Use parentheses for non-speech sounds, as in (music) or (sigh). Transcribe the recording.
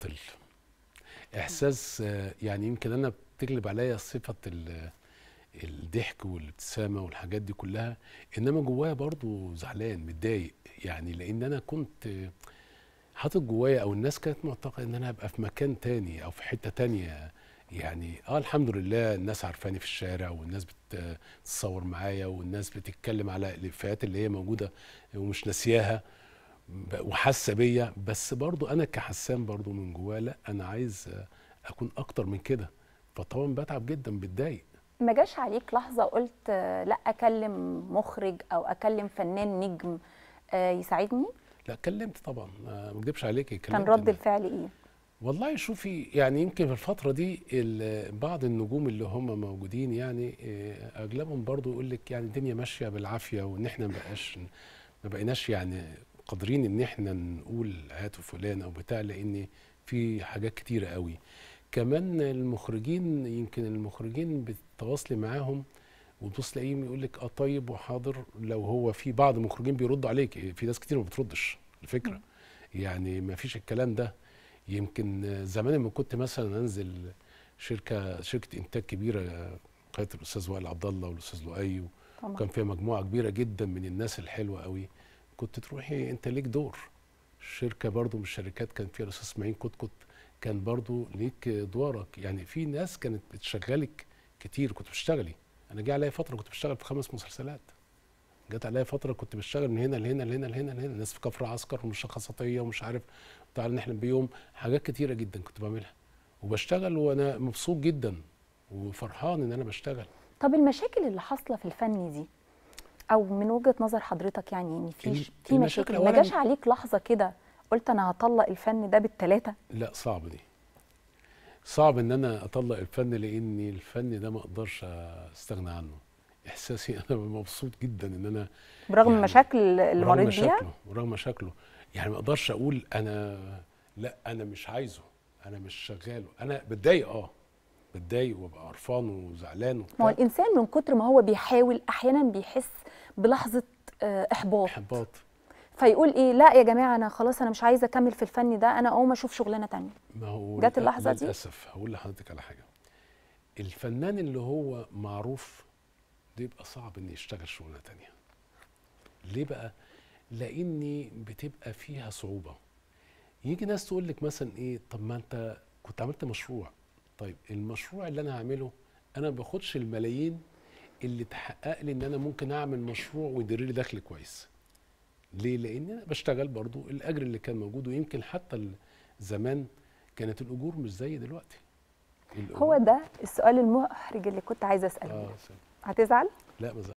طل. احساس يعني يمكن انا بتغلب عليا صفه الضحك والابتسامه والحاجات دي كلها انما جوايا برضو زعلان متضايق يعني لان انا كنت حاطط جوايا او الناس كانت معتقده ان انا هبقى في مكان تاني او في حته تانيه يعني اه الحمد لله الناس عارفاني في الشارع والناس بتتصور معايا والناس بتتكلم على الافيهات اللي هي موجوده ومش ناسياها وحاسه بيا بس برضو انا كحسان برضو من جوايا لا انا عايز اكون اكتر من كده فطبعا بتعب جدا بتضايق ما جاش عليك لحظه قلت لا اكلم مخرج او اكلم فنان نجم آه، يساعدني لا كلمت طبعا ما اكذبش عليكي كلمت كان رد الفعل ايه والله شوفي يعني يمكن في الفتره دي بعض النجوم اللي هم موجودين يعني آه، اغلبهم برضو يقول لك يعني الدنيا ماشيه بالعافيه وان احنا ما بقاش ما بقيناش يعني قادرين ان احنا نقول هاتوا فلان او بتاع لان في حاجات كتيره قوي كمان المخرجين يمكن المخرجين بتتواصلي معاهم وتبص تلاقيهم يقول لك اه طيب وحاضر لو هو في بعض المخرجين بيردوا عليك في ناس كتير ما بتردش الفكره يعني ما فيش الكلام ده يمكن زمان لما كنت مثلا انزل شركه شركه انتاج كبيره قياده الاستاذ وائل عبد الله والاستاذ لؤي وكان فيها مجموعه كبيره جدا من الناس الحلوه قوي كنت تروحي انت ليك دور الشركه برضو من الشركات كان فيها الاستاذ اسماعيل كنت كان برضو ليك دورك يعني في ناس كانت بتشغلك كتير كنت بتشتغلي انا جه عليا فتره كنت بشتغل في خمس مسلسلات جت عليا فتره كنت بشتغل من هنا لهنا لهنا لهنا لهنا الناس في كفر عسكر ومشخصاتيه ومش عارف تعال نحلم بيهم حاجات كتيره جدا كنت بعملها وبشتغل وانا مبسوط جدا وفرحان ان انا بشتغل طب المشاكل اللي حاصله في الفن دي او من وجهه نظر حضرتك يعني ان في في مشاكل ما جاش عليك لحظه كده قلت انا هطلق الفن ده بالثلاثه لا صعب دي صعب ان انا اطلق الفن لان الفن ده ما اقدرش استغنى عنه احساسي (laughs) انا مبسوط جدا ان انا برغم يعني مشاكل اللي مريت بيها برغم مشاكله يعني ما اقدرش اقول انا لا انا مش عايزه انا مش شغاله انا بتضايق اه بتضايق وابقى قرفان وزعلان ما هو الانسان من كتر ما هو بيحاول احيانا بيحس بلحظه آه، احباط احباط فيقول ايه لا يا جماعه انا خلاص انا مش عايزه اكمل في الفن ده انا اقوم اشوف شغلانه تانية ما هو جت اللحظه دي للاسف هقول لحضرتك على حاجه الفنان اللي هو معروف ده يبقى صعب ان يشتغل شغلانه تانية ليه بقى لاني بتبقى فيها صعوبه يجي ناس تقول لك مثلا ايه طب ما انت كنت عملت مشروع طيب المشروع اللي انا هعمله انا ما باخدش الملايين اللي تحقق لي ان انا ممكن اعمل مشروع ويدير لي دخل كويس ليه لان انا بشتغل برضو الاجر اللي كان موجود ويمكن حتى زمان كانت الاجور مش زي دلوقتي الأجور. هو ده السؤال المحرج اللي كنت عايزه اساله آه هتزعل لا بزعل